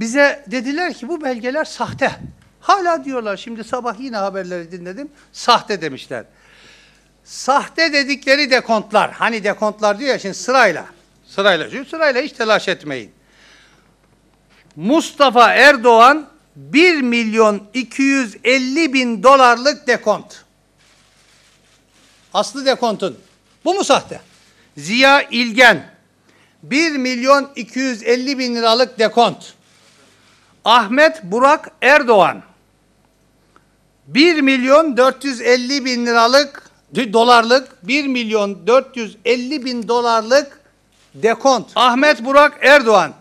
bize dediler ki bu belgeler sahte. Hala diyorlar şimdi sabah yine haberleri dinledim. Sahte demişler. Sahte dedikleri dekontlar. Hani dekontlar diyor ya şimdi sırayla. Sırayla. Şimdi sırayla hiç telaş etmeyin. Mustafa Erdoğan 1 milyon 250 bin dolarlık dekont. Aslı dekontun. Bu mu sahte? Ziya İlgen 1 milyon 250 bin liralık dekont. Ahmet Burak Erdoğan 1 milyon 450 bin liralık dolarlık 1 milyon 450 bin dolarlık dekont. Ahmet Burak Erdoğan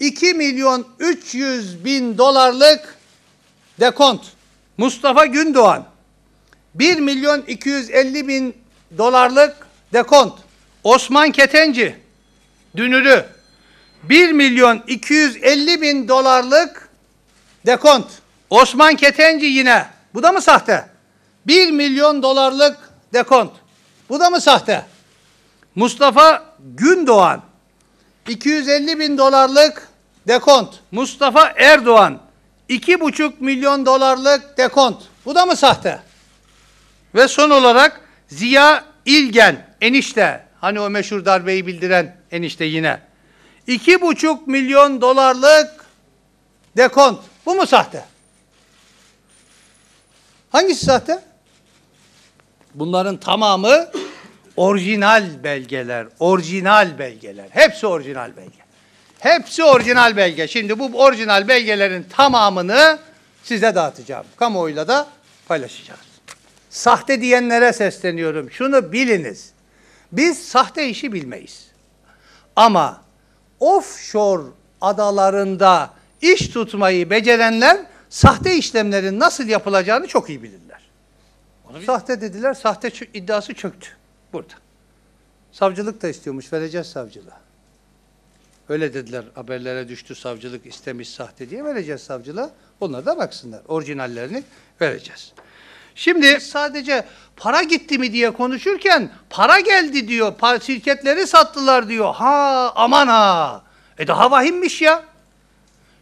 2 milyon 300 bin dolarlık dekont. Mustafa Gündoğan 1 milyon 250 bin dolarlık dekont. Osman Ketenci Dünürü 1 milyon 250 bin dolarlık dekont. Osman Ketenci yine. Bu da mı sahte? 1 milyon dolarlık dekont. Bu da mı sahte? Mustafa Gündoğan 250 bin dolarlık dekont. Mustafa Erdoğan 2,5 milyon dolarlık dekont. Bu da mı sahte? Ve son olarak Ziya İlgen enişte. Hani o meşhur darbeyi bildiren enişte yine. İki buçuk milyon dolarlık dekont. Bu mu sahte? Hangisi sahte? Bunların tamamı orijinal belgeler, orijinal belgeler. Hepsi orijinal belge. Hepsi orijinal belge. Şimdi bu orijinal belgelerin tamamını size dağıtacağım. Kamuoyuyla da paylaşacağız. Sahte diyenlere sesleniyorum. Şunu biliniz. Biz sahte işi bilmeyiz. Ama offshore adalarında iş tutmayı becerenler sahte işlemlerin nasıl yapılacağını çok iyi bilirler. Onu sahte dediler, sahte iddiası çöktü burada. Savcılık da istiyormuş, vereceğiz savcılığa. Öyle dediler, haberlere düştü savcılık istemiş sahte diye vereceğiz savcılığa. Onlar da baksınlar, orijinallerini vereceğiz. Şimdi Biz sadece para gitti mi diye konuşurken para geldi diyor. Par şirketleri sattılar diyor. Ha aman ha. E daha vahimmiş ya.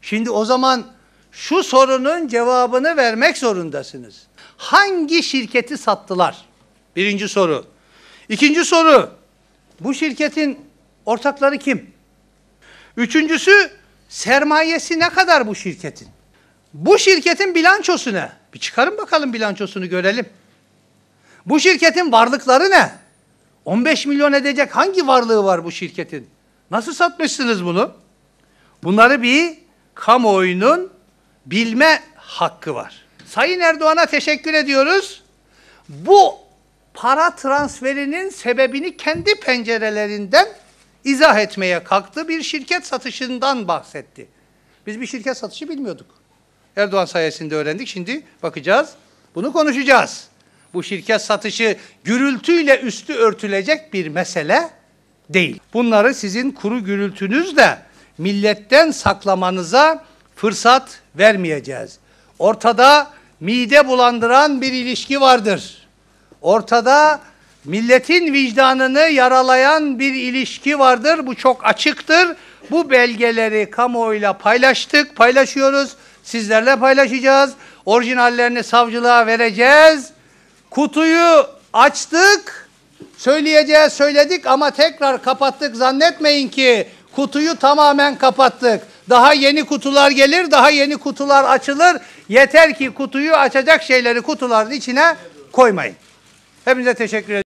Şimdi o zaman şu sorunun cevabını vermek zorundasınız. Hangi şirketi sattılar? Birinci soru. İkinci soru. Bu şirketin ortakları kim? Üçüncüsü sermayesi ne kadar bu şirketin? Bu şirketin bilançosu ne? Bir çıkarın bakalım bilançosunu görelim. Bu şirketin varlıkları ne? 15 milyon edecek hangi varlığı var bu şirketin? Nasıl satmışsınız bunu? Bunları bir kamuoyunun bilme hakkı var. Sayın Erdoğan'a teşekkür ediyoruz. Bu para transferinin sebebini kendi pencerelerinden izah etmeye kalktı. Bir şirket satışından bahsetti. Biz bir şirket satışı bilmiyorduk. Erdoğan sayesinde öğrendik. Şimdi bakacağız. Bunu konuşacağız. Bu şirket satışı gürültüyle üstü örtülecek bir mesele değil. Bunları sizin kuru gürültünüzle milletten saklamanıza fırsat vermeyeceğiz. Ortada mide bulandıran bir ilişki vardır. Ortada milletin vicdanını yaralayan bir ilişki vardır. Bu çok açıktır. Bu belgeleri kamuoyuyla paylaştık, paylaşıyoruz sizlerle paylaşacağız. Orijinallerini savcılığa vereceğiz. Kutuyu açtık, söyleyeceğiz söyledik ama tekrar kapattık. Zannetmeyin ki kutuyu tamamen kapattık. Daha yeni kutular gelir, daha yeni kutular açılır. Yeter ki kutuyu açacak şeyleri kutuların içine koymayın. Hepinize teşekkür ederim.